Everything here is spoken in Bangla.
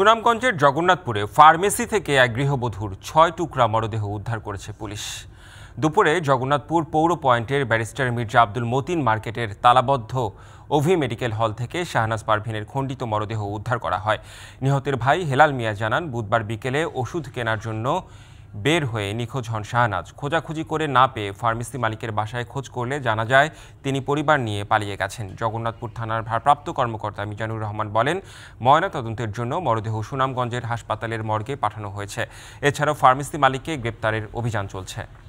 সুনামগঞ্জের জগন্নাথপুরে ফার্মেসি থেকে এক গৃহবধূর ছয় টুকরা মরদেহ উদ্ধার করেছে পুলিশ দুপুরে জগন্নাথপুর পৌর পয়েন্টের ব্যারিস্টার মির্জা আব্দুল মতিন মার্কেটের তালাবদ্ধ ওভি মেডিকেল হল থেকে শাহনাজ পারভিনের খণ্ডিত মরদেহ উদ্ধার করা হয় নিহতের ভাই হেলাল মিয়া জানান বুধবার বিকেলে ওষুধ কেনার জন্য বের হয়ে নিখোঁজ হন শাহনাজ খোঁজাখুঁজি করে না পেয়ে ফার্মেসি মালিকের বাসায় খোঁজ করলে জানা যায় তিনি পরিবার নিয়ে পালিয়ে গেছেন জগন্নাথপুর থানার ভারপ্রাপ্ত কর্মকর্তা মিজানুর রহমান বলেন ময়না তদন্তের জন্য মরদেহ সুনামগঞ্জের হাসপাতালের মর্গে পাঠানো হয়েছে এছাড়াও ফার্মেসি মালিককে গ্রেপ্তারের অভিযান চলছে